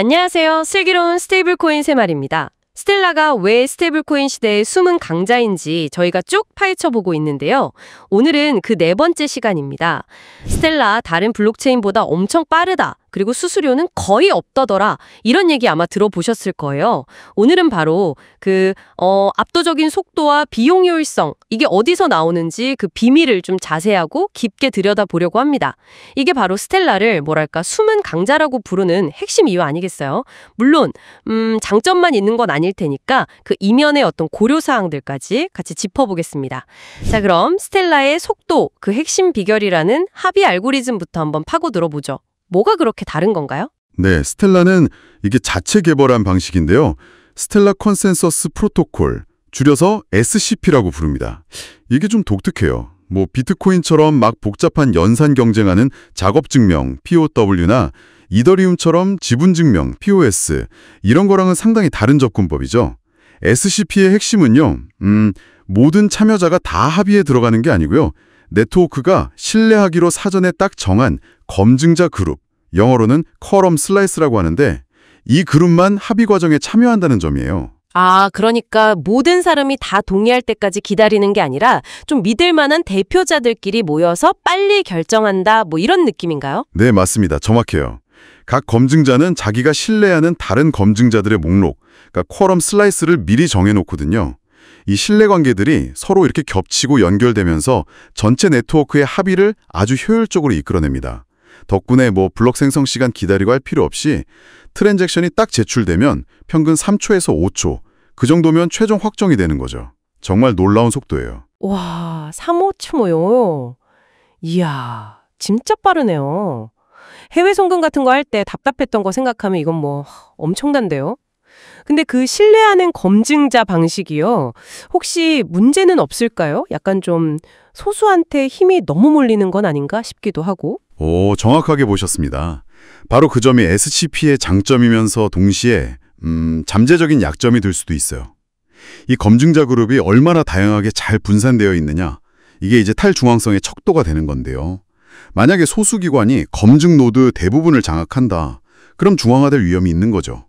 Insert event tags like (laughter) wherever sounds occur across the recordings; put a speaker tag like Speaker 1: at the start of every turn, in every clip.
Speaker 1: 안녕하세요. 슬기로운 스테이블 코인 세말입니다. 스텔라가 왜 스테이블 코인 시대의 숨은 강자인지 저희가 쭉 파헤쳐 보고 있는데요. 오늘은 그 네 번째 시간입니다. 스텔라 다른 블록체인보다 엄청 빠르다. 그리고 수수료는 거의 없다더라. 이런 얘기 아마 들어보셨을 거예요. 오늘은 바로 그, 어, 압도적인 속도와 비용 효율성, 이게 어디서 나오는지 그 비밀을 좀 자세하고 깊게 들여다보려고 합니다. 이게 바로 스텔라를 뭐랄까 숨은 강자라고 부르는 핵심 이유 아니겠어요? 물론, 음, 장점만 있는 건 아닐 테니까 그 이면의 어떤 고려사항들까지 같이 짚어보겠습니다. 자, 그럼 스텔라의 속도, 그 핵심 비결이라는 합의 알고리즘부터 한번 파고 들어보죠. 뭐가 그렇게 다른 건가요?
Speaker 2: 네, 스텔라는 이게 자체 개발한 방식인데요. 스텔라 컨센서스 프로토콜, 줄여서 SCP라고 부릅니다. 이게 좀 독특해요. 뭐 비트코인처럼 막 복잡한 연산 경쟁하는 작업증명 POW나 이더리움처럼 지분증명 POS 이런 거랑은 상당히 다른 접근법이죠. SCP의 핵심은요. 음, 모든 참여자가 다 합의에 들어가는 게 아니고요. 네트워크가 신뢰하기로 사전에 딱 정한 검증자 그룹, 영어로는 커럼 슬라이스라고 하는데 이 그룹만 합의 과정에 참여한다는 점이에요.
Speaker 1: 아, 그러니까 모든 사람이 다 동의할 때까지 기다리는 게 아니라 좀 믿을 만한 대표자들끼리 모여서 빨리 결정한다 뭐 이런 느낌인가요?
Speaker 2: 네, 맞습니다. 정확해요. 각 검증자는 자기가 신뢰하는 다른 검증자들의 목록, 그러니까 쿼럼 슬라이스를 미리 정해놓거든요. 이 신뢰관계들이 서로 이렇게 겹치고 연결되면서 전체 네트워크의 합의를 아주 효율적으로 이끌어냅니다. 덕분에 뭐 블록 생성 시간 기다리고 할 필요 없이 트랜잭션이 딱 제출되면 평균 3초에서 5초, 그 정도면 최종 확정이 되는 거죠. 정말 놀라운 속도예요.
Speaker 1: 와, 3, 5초요? 이야, 진짜 빠르네요. 해외 송금 같은 거 할 때 답답했던 거 생각하면 이건 뭐 엄청난데요? 근데 그 신뢰하는 검증자 방식이요. 혹시 문제는 없을까요? 약간 좀 소수한테 힘이 너무 몰리는 건 아닌가 싶기도 하고.
Speaker 2: 오, 정확하게 보셨습니다. 바로 그 점이 SCP의 장점이면서 동시에 음, 잠재적인 약점이 될 수도 있어요. 이 검증자 그룹이 얼마나 다양하게 잘 분산되어 있느냐 이게 이제 탈중앙성의 척도가 되는 건데요. 만약에 소수기관이 검증 노드 대부분을 장악한다. 그럼 중앙화될 위험이 있는 거죠.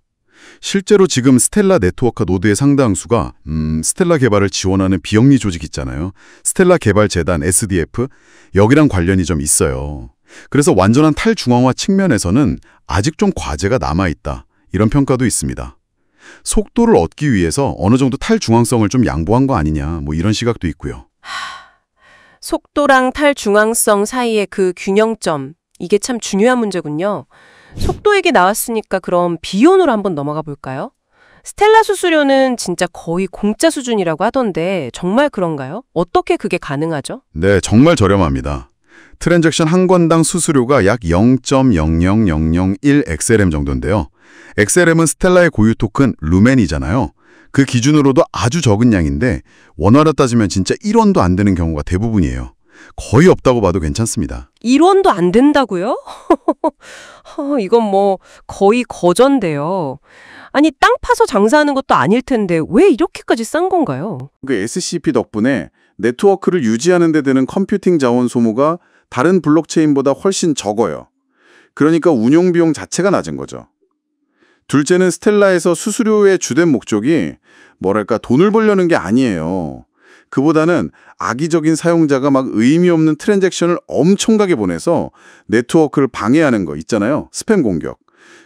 Speaker 2: 실제로 지금 스텔라 네트워크 노드의 상당수가 음, 스텔라 개발을 지원하는 비영리 조직 있잖아요. 스텔라 개발재단 SDF 여기랑 관련이 좀 있어요. 그래서 완전한 탈중앙화 측면에서는 아직 좀 과제가 남아있다. 이런 평가도 있습니다. 속도를 얻기 위해서 어느 정도 탈중앙성을 좀 양보한 거 아니냐 뭐 이런 시각도 있고요.
Speaker 1: 속도랑 탈중앙성 사이의 그 균형점 이게 참 중요한 문제군요. 속도 얘기 나왔으니까 그럼 비온으로 한번 넘어가 볼까요? 스텔라 수수료는 진짜 거의 공짜 수준이라고 하던데 정말 그런가요? 어떻게 그게 가능하죠?
Speaker 2: 네, 정말 저렴합니다. 트랜잭션 한권당 수수료가 약 0.00001 XLM 정도인데요. XLM은 스텔라의 고유 토큰 루멘이잖아요. 그 기준으로도 아주 적은 양인데 원화로 따지면 진짜 1원도 안 되는 경우가 대부분이에요. 거의 없다고 봐도 괜찮습니다.
Speaker 1: 1원도 안 된다고요? (laughs) 이건 뭐 거의 거전데요. 아니 땅 파서 장사하는 것도 아닐 텐데 왜 이렇게까지 싼 건가요?
Speaker 2: 그 SCP 덕분에 네트워크를 유지하는 데 드는 컴퓨팅 자원 소모가 다른 블록체인보다 훨씬 적어요. 그러니까 운용 비용 자체가 낮은 거죠. 둘째는 스텔라에서 수수료의 주된 목적이 뭐랄까 돈을 벌려는 게 아니에요. 그보다는 악의적인 사용자가 막 의미 없는 트랜잭션을 엄청나게 보내서 네트워크를 방해하는 거 있잖아요. 스팸 공격.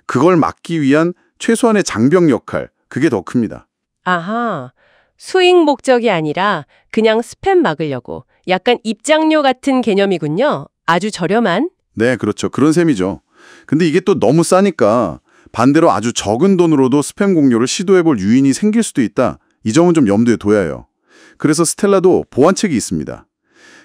Speaker 2: 그걸 막기 위한 최소한의 장벽 역할. 그게 더 큽니다.
Speaker 1: 아하. 수익 목적이 아니라 그냥 스팸 막으려고 약간 입장료 같은 개념이군요. 아주 저렴한.
Speaker 2: 네, 그렇죠. 그런 셈이죠. 근데 이게 또 너무 싸니까 반대로 아주 적은 돈으로도 스팸 공유를 시도해볼 유인이 생길 수도 있다. 이 점은 좀 염두에 둬야 해요. 그래서 스텔라도 보완책이 있습니다.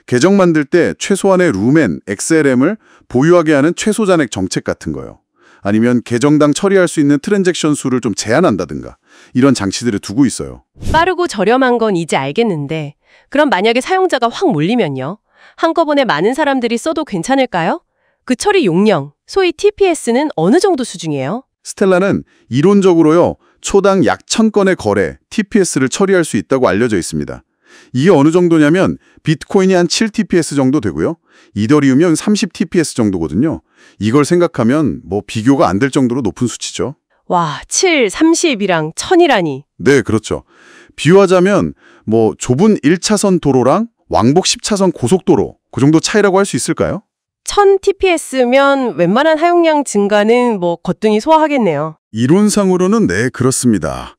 Speaker 2: 계정 만들 때 최소한의 루멘, XLM을 보유하게 하는 최소 잔액 정책 같은 거요. 아니면 계정당 처리할 수 있는 트랜잭션 수를 좀 제한한다든가 이런 장치들을 두고 있어요.
Speaker 1: 빠르고 저렴한 건 이제 알겠는데 그럼 만약에 사용자가 확 몰리면요. 한꺼번에 많은 사람들이 써도 괜찮을까요? 그 처리 용량, 소위 TPS는
Speaker 2: 어느 정도 수준이에요? 스텔라는 이론적으로요. 초당 약 1000건의 거래, TPS를 처리할 수 있다고 알려져 있습니다. 이게 어느 정도냐면 비트코인이 한 7TPS 정도 되고요. 이더리움이 면 30TPS 정도거든요. 이걸 생각하면 뭐 비교가 안 될 정도로 높은 수치죠.
Speaker 1: 와, 7, 30이랑 1000이라니.
Speaker 2: 네, 그렇죠. 비유하자면 뭐 좁은 1차선 도로랑 왕복 10차선 고속도로 그 정도 차이라고 할 수 있을까요?
Speaker 1: 1000tps면 웬만한 사용량 증가는 뭐 거뜬히 소화하겠네요.
Speaker 2: 이론상으로는 네, 그렇습니다.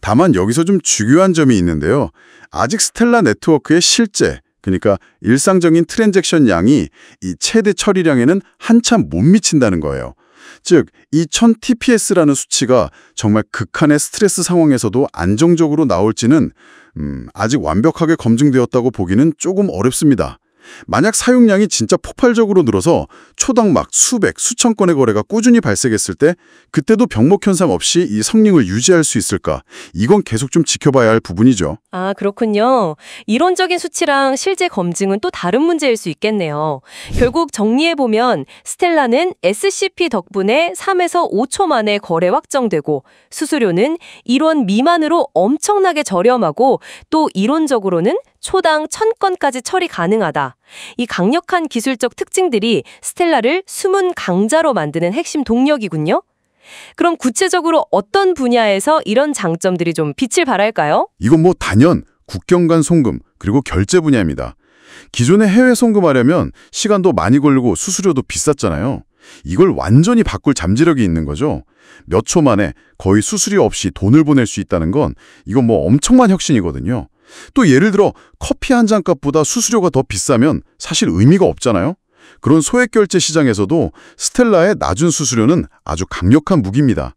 Speaker 2: 다만 여기서 좀 중요한 점이 있는데요. 아직 스텔라 네트워크의 실제, 그러니까 일상적인 트랜잭션 양이 이 최대 처리량에는 한참 못 미친다는 거예요. 즉, 이 1000tps라는 수치가 정말 극한의 스트레스 상황에서도 안정적으로 나올지는 음, 아직 완벽하게 검증되었다고 보기는 조금 어렵습니다. 만약 사용량이 진짜 폭발적으로 늘어서 초당 막 수백, 수천 건의 거래가 꾸준히 발생했을 때 그때도 병목 현상 없이 이 성능을 유지할 수 있을까? 이건 계속 좀 지켜봐야 할 부분이죠.
Speaker 1: 아, 그렇군요. 이론적인 수치랑 실제 검증은 또 다른 문제일 수 있겠네요. 결국 정리해보면 스텔라는 SCP 덕분에 3에서 5초 만에 거래 확정되고 수수료는 1원 미만으로 엄청나게 저렴하고 또 이론적으로는 초당 1000건까지 처리 가능하다. 이 강력한 기술적 특징들이 스텔라를 숨은 강자로 만드는 핵심 동력이군요. 그럼 구체적으로 어떤 분야에서 이런 장점들이 좀 빛을 발할까요?
Speaker 2: 이건 뭐 단연 국경 간 송금 그리고 결제 분야입니다. 기존에 해외 송금하려면 시간도 많이 걸리고 수수료도 비쌌잖아요. 이걸 완전히 바꿀 잠재력이 있는 거죠. 몇 초 만에 거의 수수료 없이 돈을 보낼 수 있다는 건 이건 뭐 엄청난 혁신이거든요. 또 예를 들어 커피 한 잔 값보다 수수료가 더 비싸면 사실 의미가 없잖아요. 그런 소액 결제 시장에서도 스텔라의 낮은 수수료는 아주 강력한 무기입니다.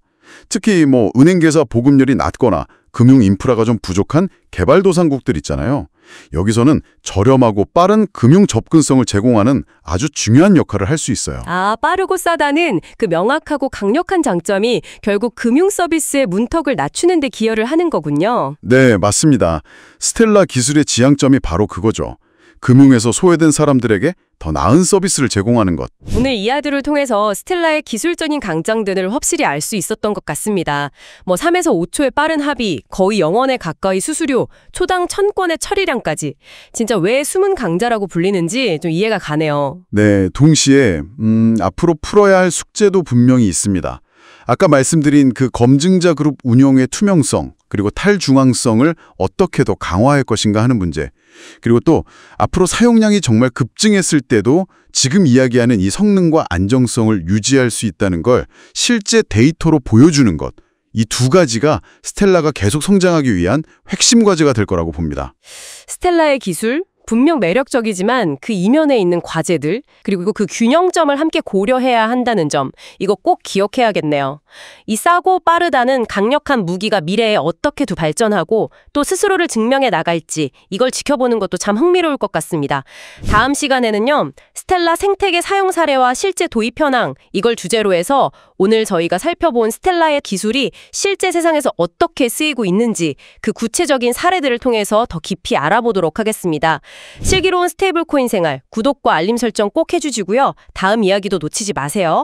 Speaker 2: 특히 뭐 은행계좌 보급률이 낮거나 금융 인프라가 좀 부족한 개발도상국들 있잖아요. 여기서는 저렴하고 빠른 금융 접근성을 제공하는 아주 중요한 역할을 할 수 있어요.
Speaker 1: 아, 빠르고 싸다는 그 명확하고 강력한 장점이 결국 금융 서비스의 문턱을 낮추는 데 기여를 하는 거군요.
Speaker 2: 네, 맞습니다. 스텔라 기술의 지향점이 바로 그거죠. 금융에서 소외된 사람들에게 더 나은 서비스를 제공하는 것.
Speaker 1: 오늘 이 아들을 통해서 스텔라의 기술적인 강장들을 확실히 알 수 있었던 것 같습니다. 뭐 3에서 5초의 빠른 합의, 거의 0원에 가까이 수수료, 초당 1 0 0 0권의 처리량까지 진짜 왜 숨은 강자라고 불리는지 좀 이해가 가네요.
Speaker 2: 네, 동시에 음, 앞으로 풀어야 할 숙제도 분명히 있습니다. 아까 말씀드린 그 검증자 그룹 운영의 투명성 그리고 탈중앙성을 어떻게 더 강화할 것인가 하는 문제 그리고 또 앞으로 사용량이 정말 급증했을 때도 지금 이야기하는 이 성능과 안정성을 유지할 수 있다는 걸 실제 데이터로 보여주는 것 이 두 가지가 스텔라가 계속 성장하기 위한 핵심 과제가 될 거라고 봅니다.
Speaker 1: 스텔라의 기술, 분명 매력적이지만 그 이면에 있는 과제들, 그리고 그 균형점을 함께 고려해야 한다는 점, 이거 꼭 기억해야겠네요. 이 싸고 빠르다는 강력한 무기가 미래에 어떻게 두 발전하고 또 스스로를 증명해 나갈지 이걸 지켜보는 것도 참 흥미로울 것 같습니다. 다음 시간에는요, 스텔라 생태계 사용 사례와 실제 도입 현황 이걸 주제로 해서 오늘 저희가 살펴본 스텔라의 기술이 실제 세상에서 어떻게 쓰이고 있는지 그 구체적인 사례들을 통해서 더 깊이 알아보도록 하겠습니다. 슬기로운 스테이블 코인 생활 구독과 알림 설정 꼭 해주시고요. 다음 이야기도 놓치지 마세요.